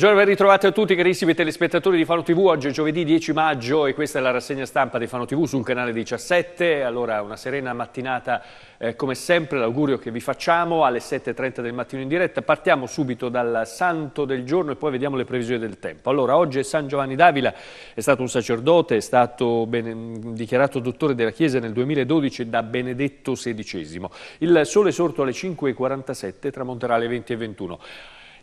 Buongiorno e ben ritrovati a tutti carissimi telespettatori di Fano TV, oggi è giovedì 10 maggio e questa è la rassegna stampa di Fano TV sul canale 17, allora una serena mattinata eh, come sempre, l'augurio che vi facciamo alle 7.30 del mattino in diretta, partiamo subito dal santo del giorno e poi vediamo le previsioni del tempo. Allora oggi è San Giovanni d'Avila, è stato un sacerdote, è stato mm, dichiarato dottore della Chiesa nel 2012 da Benedetto XVI, il sole sorto alle 5.47 tramonterà alle 20.21.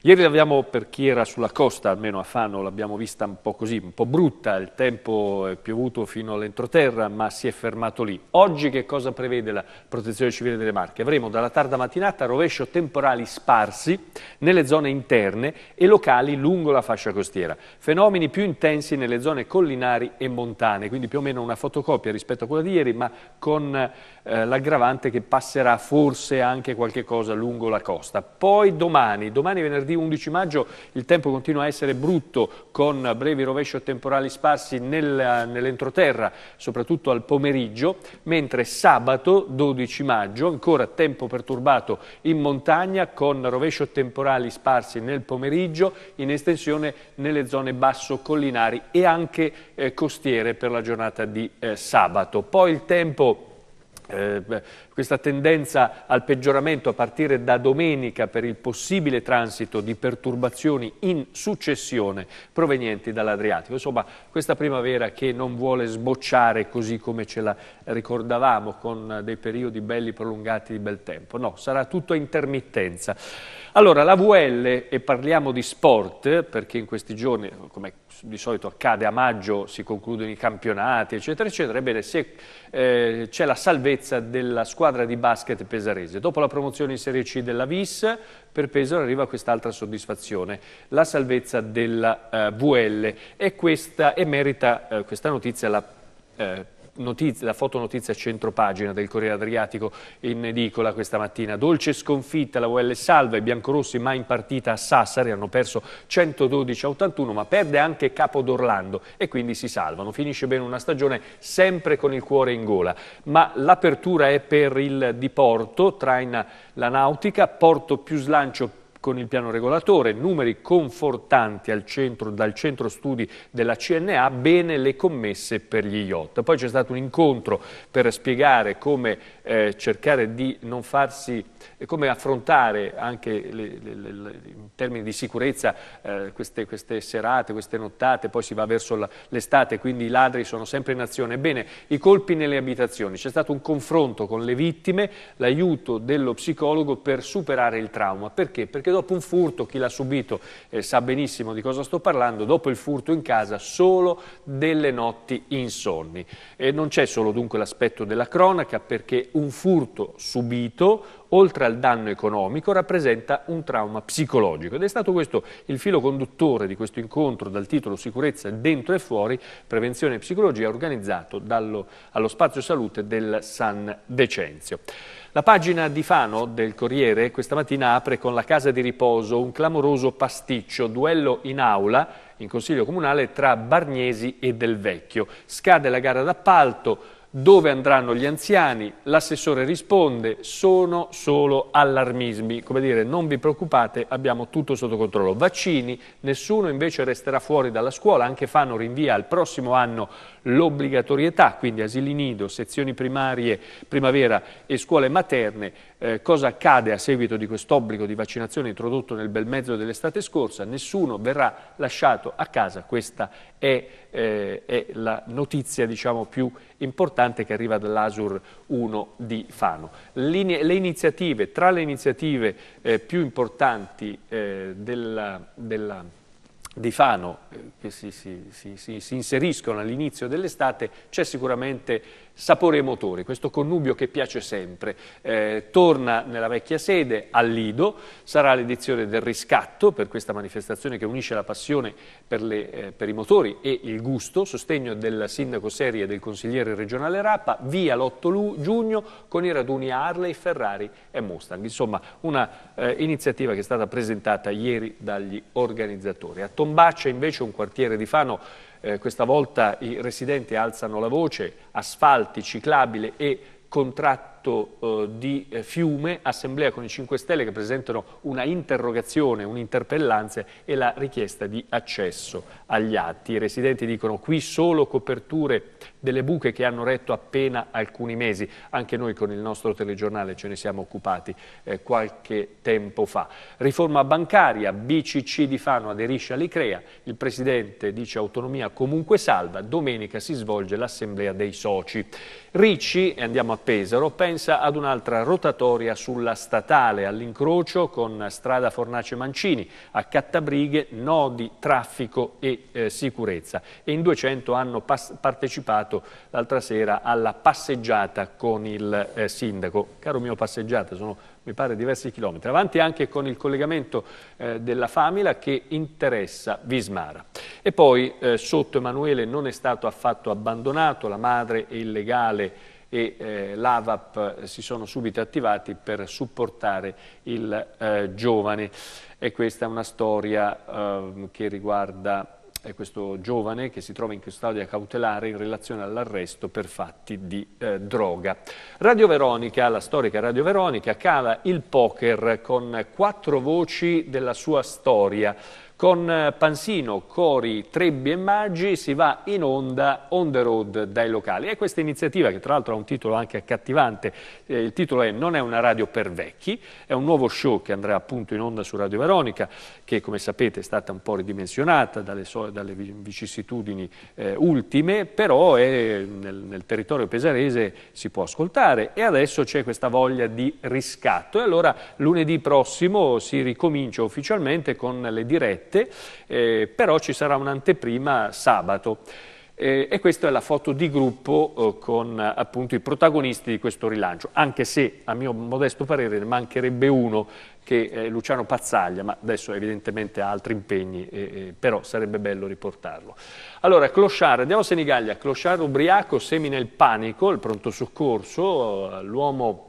Ieri l'abbiamo, per chi era sulla costa, almeno a Fano, l'abbiamo vista un po' così, un po' brutta, il tempo è piovuto fino all'entroterra, ma si è fermato lì. Oggi che cosa prevede la Protezione Civile delle Marche? Avremo dalla tarda mattinata rovescio temporali sparsi nelle zone interne e locali lungo la fascia costiera. Fenomeni più intensi nelle zone collinari e montane, quindi più o meno una fotocopia rispetto a quella di ieri, ma con eh, l'aggravante che passerà forse anche qualche cosa lungo la costa. Poi domani, domani venerdì venerdì 11 maggio il tempo continua a essere brutto con brevi rovesci o temporali sparsi nel, nell'entroterra, soprattutto al pomeriggio, mentre sabato 12 maggio ancora tempo perturbato in montagna con rovesci o temporali sparsi nel pomeriggio in estensione nelle zone basso collinari e anche eh, costiere per la giornata di eh, sabato. Poi il tempo eh, questa tendenza al peggioramento a partire da domenica per il possibile transito di perturbazioni in successione provenienti dall'Adriatico. Insomma, questa primavera che non vuole sbocciare così come ce la ricordavamo con dei periodi belli prolungati di bel tempo. No, sarà tutto a intermittenza. Allora, la VL, e parliamo di sport, perché in questi giorni, come di solito accade a maggio, si concludono i campionati, eccetera, eccetera, ebbene se eh, c'è la salvezza della squadra di basket pesarese. Dopo la promozione in Serie C della VIS, per Pesaro arriva quest'altra soddisfazione, la salvezza della eh, VL. E questa, e merita eh, questa notizia la eh, notizia, la fotonotizia centropagina del Corriere Adriatico in edicola questa mattina. Dolce sconfitta la UL Salva i Biancorossi mai in partita a Sassari, hanno perso 112-81 a ma perde anche Capo d'Orlando e quindi si salvano. Finisce bene una stagione sempre con il cuore in gola, ma l'apertura è per il Diporto, traina la nautica, Porto più slancio con il piano regolatore, numeri confortanti centro, dal centro studi della CNA, bene le commesse per gli yacht. Poi c'è stato un incontro per spiegare come eh, cercare di non farsi, eh, come affrontare anche le, le, le, in termini di sicurezza eh, queste, queste, serate, queste nottate, poi si va verso l'estate, quindi i ladri sono sempre in azione. Ebbene, i colpi nelle abitazioni, c'è stato un confronto con le vittime, l'aiuto dello psicologo per superare il trauma. Perché? Perché dopo un furto, chi l'ha subito eh, sa benissimo di cosa sto parlando, dopo il furto in casa solo delle notti insonni. E non c'è solo dunque l'aspetto della cronaca perché un furto subito, oltre al danno economico, rappresenta un trauma psicologico. Ed è stato questo il filo conduttore di questo incontro dal titolo Sicurezza dentro e fuori, prevenzione e psicologia, organizzato dallo, allo Spazio Salute del San Decenzio. La pagina di Fano del Corriere questa mattina apre con la casa di riposo, un clamoroso pasticcio, duello in aula, in Consiglio Comunale, tra Barniesi e Del Vecchio. Scade la gara d'appalto, dove andranno gli anziani? L'assessore risponde, sono solo allarmismi, come dire non vi preoccupate, abbiamo tutto sotto controllo. Vaccini, nessuno invece resterà fuori dalla scuola, anche Fano rinvia al prossimo anno l'obbligatorietà, quindi asili nido, sezioni primarie, primavera e scuole materne. Eh, cosa accade a seguito di questo obbligo di vaccinazione introdotto nel bel mezzo dell'estate scorsa? Nessuno verrà lasciato a casa, questa è la eh, è la notizia diciamo, più importante che arriva dall'Asur 1 di Fano. Linee, le iniziative, tra le iniziative eh, più importanti eh, della, della, di Fano eh, che si, si, si, si inseriscono all'inizio dell'estate c'è sicuramente Sapore e motori, questo connubio che piace sempre, eh, torna nella vecchia sede al Lido, sarà l'edizione del riscatto per questa manifestazione che unisce la passione per, le, eh, per i motori e il gusto, sostegno del sindaco Serie e del consigliere regionale Rappa, via l'8 giugno con i raduni Harley, Ferrari e Mustang. Insomma, una eh, iniziativa che è stata presentata ieri dagli organizzatori. A Tombaccia invece un quartiere di Fano eh, questa volta i residenti alzano la voce, asfalti, ciclabile e contratti tratto eh, di eh, Fiume, assemblea con i 5 Stelle che presentano una interrogazione, un'interpellanza e la richiesta di accesso agli atti. I residenti dicono qui solo coperture delle buche che hanno retto appena alcuni mesi. Anche noi con il nostro telegiornale ce ne siamo occupati eh, qualche tempo fa. Riforma bancaria, BCC di Fano aderisce all'ICREA, il Presidente dice autonomia comunque salva, domenica si svolge l'assemblea dei soci. Ricci, e andiamo a Pesaro, pensa pensa ad un'altra rotatoria sulla statale all'incrocio con strada Fornace Mancini, a Cattabrighe, nodi, traffico e eh, sicurezza. E in 200 hanno partecipato l'altra sera alla passeggiata con il eh, sindaco. Caro mio passeggiata, sono mi pare diversi chilometri, avanti anche con il collegamento eh, della Famila che interessa Vismara. E poi eh, sotto Emanuele non è stato affatto abbandonato, la madre e il legale e eh, l'AVAP si sono subito attivati per supportare il eh, giovane. E questa è una storia eh, che riguarda eh, questo giovane che si trova in custodia cautelare in relazione all'arresto per fatti di eh, droga. Radio Veronica, la storica Radio Veronica, cala il poker con quattro voci della sua storia con eh, Pansino, Cori, Trebbi e Maggi si va in onda on the road dai locali. E questa iniziativa, che tra l'altro ha un titolo anche accattivante, eh, il titolo è Non è una radio per vecchi, è un nuovo show che andrà appunto in onda su Radio Veronica, che come sapete è stata un po' ridimensionata dalle, so dalle vicissitudini eh, ultime, però è, nel, nel territorio pesarese si può ascoltare e adesso c'è questa voglia di riscatto. E allora lunedì prossimo si ricomincia ufficialmente con le dirette 7, eh, però ci sarà un'anteprima sabato. Eh, e questa è la foto di gruppo eh, con appunto i protagonisti di questo rilancio, anche se a mio modesto parere ne mancherebbe uno che è eh, Luciano Pazzaglia, ma adesso evidentemente ha altri impegni, eh, eh, però sarebbe bello riportarlo. Allora, Clochard, andiamo a Senigallia, Clochard ubriaco semina il panico, il pronto soccorso, eh, l'uomo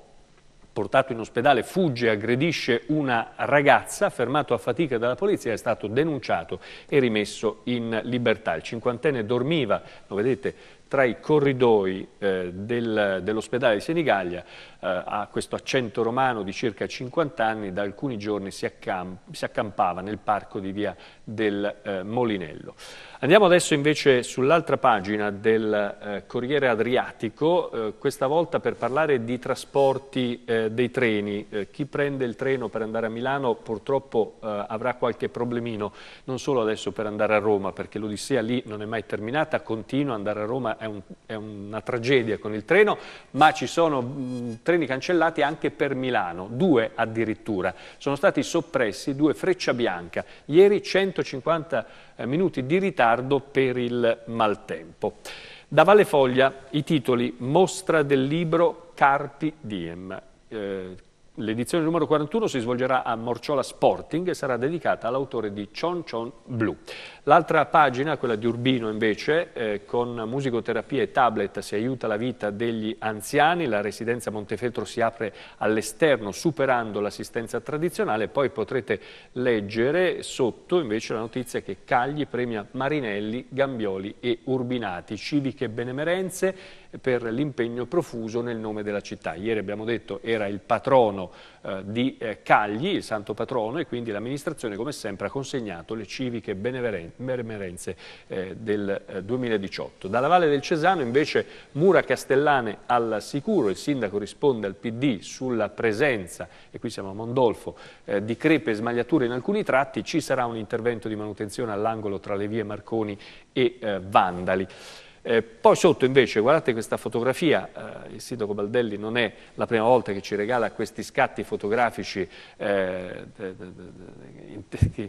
portato in ospedale, fugge, aggredisce una ragazza, fermato a fatica dalla polizia, è stato denunciato e rimesso in libertà. Il cinquantenne dormiva, lo vedete, tra i corridoi eh, del, dell'ospedale di Senigallia eh, a questo accento romano di circa 50 anni da alcuni giorni si, accamp si accampava nel parco di via del eh, Molinello. Andiamo adesso invece sull'altra pagina del eh, Corriere Adriatico, eh, questa volta per parlare di trasporti eh, dei treni. chi prende il treno per andare a Milano purtroppo avrà qualche problemino, non solo adesso per andare a Roma, perché l'Odissea lì non è mai terminata, continua ad andare a Roma è, un, è, una tragedia con il treno, ma ci sono mh, mm, treni cancellati anche per Milano, due addirittura. Sono stati soppressi due Freccia Bianca, ieri 150 eh, minuti di ritardo per il maltempo. Da Valle Foglia i titoli Mostra del libro Carpi Diem. Eh, L'edizione numero 41 si svolgerà a Morciola Sporting e sarà dedicata all'autore di Cion Cion Blu. L'altra pagina, quella di Urbino invece, eh, con musicoterapia e tablet si aiuta la vita degli anziani, la residenza Montefeltro si apre all'esterno superando l'assistenza tradizionale, poi potrete leggere sotto invece la notizia che Cagli premia Marinelli, Gambioli e Urbinati, civiche benemerenze per l'impegno profuso nel nome della città. Ieri abbiamo detto era il patrono eh, di eh, Cagli, il santo patrono, e quindi l'amministrazione come sempre ha consegnato le civiche benemerenze eh, del 2018. Eh, Dalla Valle del Cesano invece mura castellane al sicuro, il sindaco risponde al PD sulla presenza, e qui siamo a Mondolfo, eh, di crepe e smagliature in alcuni tratti, ci sarà un intervento di manutenzione all'angolo tra le vie Marconi e eh, Vandali. Eh, poi sotto invece, guardate questa fotografia, eh, il sindaco Baldelli non è la prima volta che ci regala questi scatti fotografici eh,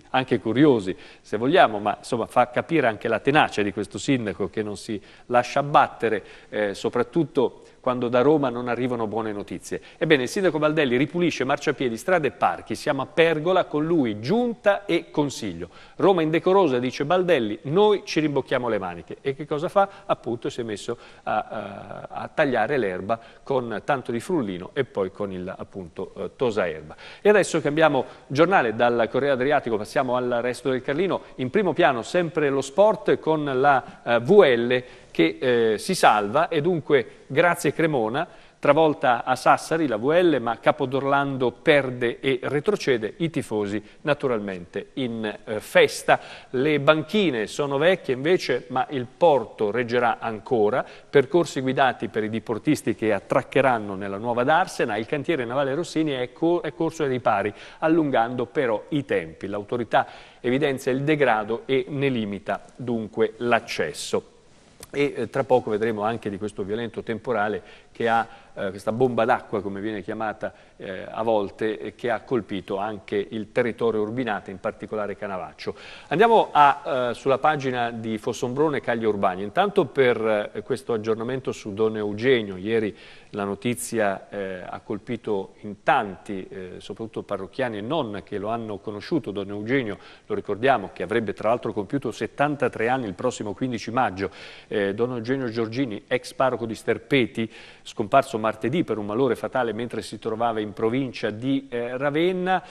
anche curiosi, se vogliamo, ma insomma fa capire anche la tenacia di questo sindaco che non si lascia abbattere, eh, soprattutto quando da Roma non arrivano buone notizie. Ebbene, il sindaco Baldelli ripulisce marciapiedi, strade e parchi, siamo a Pergola, con lui giunta e consiglio. Roma indecorosa, dice Baldelli, noi ci rimbocchiamo le maniche. E che cosa fa? Appunto si è messo a, a, eh, a tagliare l'erba con tanto di frullino e poi con il appunto eh, tosa erba. E adesso cambiamo giornale dal Corriere Adriatico, passiamo al resto del Carlino. In primo piano sempre lo sport con la eh, VL che eh, si salva e dunque grazie Cremona, travolta a Sassari la VL ma Capodorlando perde e retrocede, i tifosi naturalmente in eh, festa. Le banchine sono vecchie invece ma il porto reggerà ancora, percorsi guidati per i diportisti che attraccheranno nella nuova Darsena, il cantiere navale Rossini è, co è corso ai ripari, allungando però i tempi. L'autorità evidenzia il degrado e ne limita dunque l'accesso e eh, tra poco vedremo anche di questo violento temporale che ha eh, questa bomba d'acqua, come viene chiamata eh, a volte, che ha colpito anche il territorio urbinato, in particolare Canavaccio. Andiamo a, eh, sulla pagina di Fossombrone e Cagli Urbani. Intanto per eh, questo aggiornamento su Don Eugenio, ieri la notizia eh, ha colpito in tanti, eh, soprattutto parrocchiani e non, che lo hanno conosciuto. Don Eugenio, lo ricordiamo, che avrebbe tra l'altro compiuto 73 anni il prossimo 15 maggio. Don Eugenio Giorgini, ex parroco di Sterpeti, scomparso martedì per un malore fatale mentre si trovava in provincia di eh, Ravenna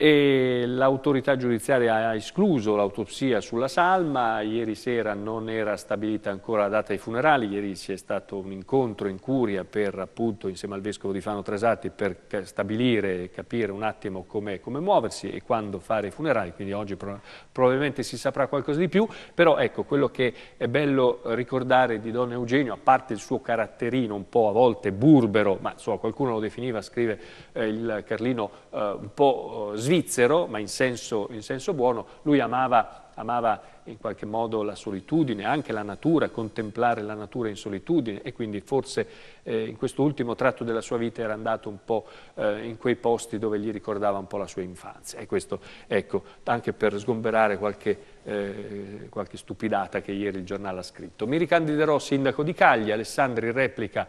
e l'autorità giudiziaria ha escluso l'autopsia sulla salma, ieri sera non era stabilita ancora la data dei funerali, ieri c'è stato un incontro in curia per, appunto, insieme al Vescovo di Fano Trasatti per stabilire e capire un attimo come, come, muoversi e quando fare i funerali, quindi oggi pro probabilmente si saprà qualcosa di più, però ecco quello che è bello ricordare di Don Eugenio, a parte il suo caratterino un po' a volte burbero, ma insomma, qualcuno lo definiva, scrive eh, il Carlino, eh, un po' eh, svizzero, ma in senso, in senso buono, lui amava, amava, in qualche modo la solitudine, anche la natura, contemplare la natura in solitudine e quindi forse eh, in questo ultimo tratto della sua vita era andato un po' eh, in quei posti dove gli ricordava un po' la sua infanzia. E questo, ecco, anche per sgomberare qualche, eh, qualche stupidata che ieri il giornale ha scritto. Mi ricandiderò sindaco di Cagli, Alessandri replica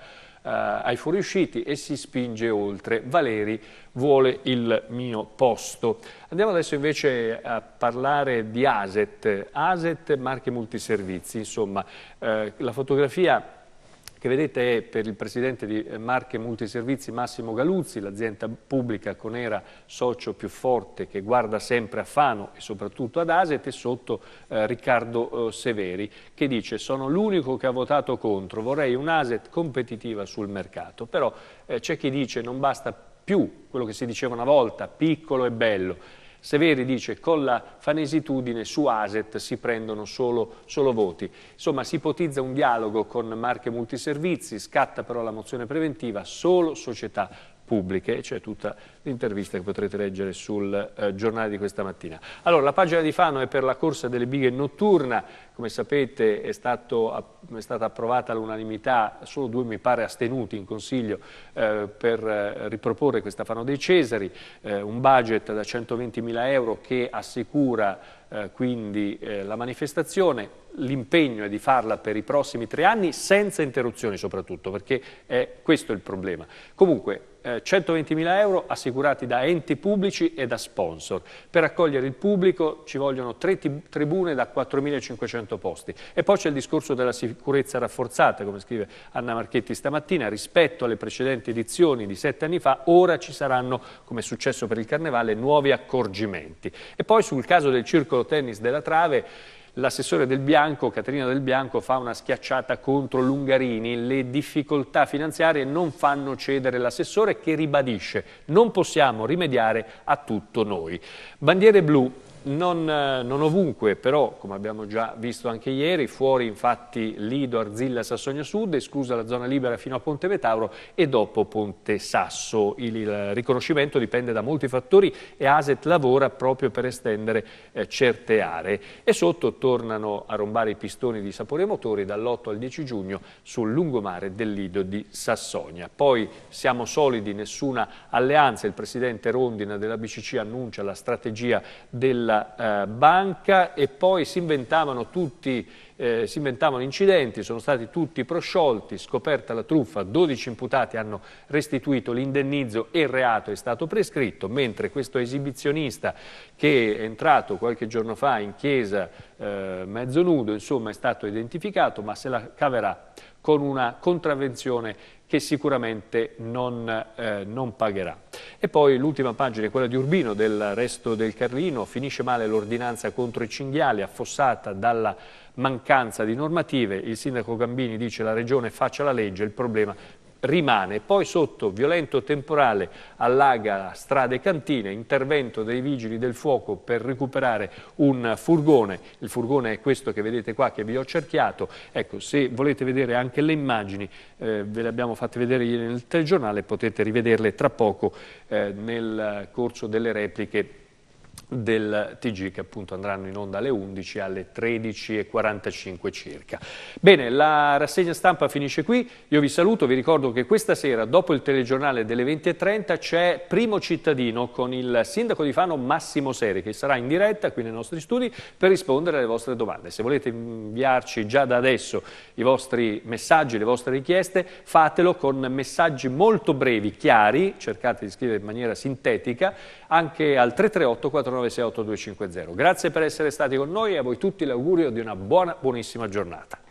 eh, ai fuoriusciti e si spinge oltre. Valeri vuole il mio posto. Andiamo adesso invece a parlare di ASET, ASET Marche Multiservizi, insomma eh, la fotografia che vedete è per il presidente di eh, Marche Multiservizi Massimo Galuzzi, l'azienda pubblica con era socio più forte che guarda sempre a Fano e soprattutto ad Aset e sotto eh, Riccardo eh, Severi che dice sono l'unico che ha votato contro, vorrei un'Aset competitiva sul mercato, però eh, c'è chi dice non basta più quello che si diceva una volta, piccolo e bello, Severi dice con la fanesitudine su ASET si prendono solo, solo voti. Insomma si ipotizza un dialogo con marche multiservizi, scatta però la mozione preventiva, solo società pubbliche e c'è cioè tutta l'intervista che potrete leggere sul eh, giornale di questa mattina. Allora, la pagina di Fano è per la corsa delle bighe notturna, come sapete è, stato, è stata approvata all'unanimità, solo due mi pare astenuti in consiglio eh, per eh, riproporre questa Fano dei Cesari, eh, un budget da 120 mila euro che assicura eh, quindi eh, la manifestazione, l'impegno è di farla per i prossimi tre anni senza interruzioni soprattutto, perché è questo il problema. Comunque, eh, 120.000 euro assicurati da enti pubblici e da sponsor. Per accogliere il pubblico ci vogliono tre tribune da 4.500 posti. E poi c'è il discorso della sicurezza rafforzata, come scrive Anna Marchetti stamattina, rispetto alle precedenti edizioni di sette anni fa, ora ci saranno, come è successo per il Carnevale, nuovi accorgimenti. E poi sul caso del circo circolo tennis della Trave L'assessore del Bianco, Caterina del Bianco, fa una schiacciata contro l'Ungarini. Le difficoltà finanziarie non fanno cedere l'assessore che ribadisce non possiamo rimediare a tutto noi. Bandiere blu non, eh, non, ovunque, però come abbiamo già visto anche ieri, fuori infatti Lido, Arzilla, Sassonia Sud, esclusa la zona libera fino a Ponte Metauro e dopo Ponte Sasso. Il, il riconoscimento dipende da molti fattori e ASET lavora proprio per estendere eh, certe aree. E sotto tornano a rombare i pistoni di sapore motori dall'8 al 10 giugno sul lungomare del Lido di Sassonia. Poi siamo solidi, nessuna alleanza, il presidente Rondina della BCC annuncia la strategia della eh, banca e poi si inventavano tutti, eh, si inventavano incidenti, sono stati tutti prosciolti, scoperta la truffa, 12 imputati hanno restituito l'indennizzo e il reato è stato prescritto, mentre questo esibizionista che è entrato qualche giorno fa in chiesa eh, mezzo nudo, insomma è stato identificato, ma se la caverà con una contravvenzione che sicuramente non, eh, non pagherà. E poi l'ultima pagina è quella di Urbino del resto del Carlino, finisce male l'ordinanza contro i cinghiali affossata dalla mancanza di normative, il sindaco Gambini dice la regione faccia la legge, il problema rimane. Poi sotto violento temporale allaga strade e cantine, intervento dei vigili del fuoco per recuperare un furgone, il furgone è questo che vedete qua che vi ho cerchiato, ecco se volete vedere anche le immagini eh, ve le abbiamo fatte vedere ieri nel telegiornale, potete rivederle tra poco eh, nel corso delle repliche del TG che appunto andranno in onda alle 11 alle 13.45 circa. Bene, la rassegna stampa finisce qui, io vi saluto, vi ricordo che questa sera dopo il telegiornale delle 20.30 c'è Primo Cittadino con il sindaco di Fano Massimo Seri che sarà in diretta qui nei nostri studi per rispondere alle vostre domande. Se volete inviarci già da adesso i vostri messaggi, le vostre richieste, fatelo con messaggi molto brevi, chiari, cercate di scrivere in maniera sintetica, anche al 338 49 346 8250. Grazie per essere stati con noi e a voi tutti l'augurio di una buona, buonissima giornata.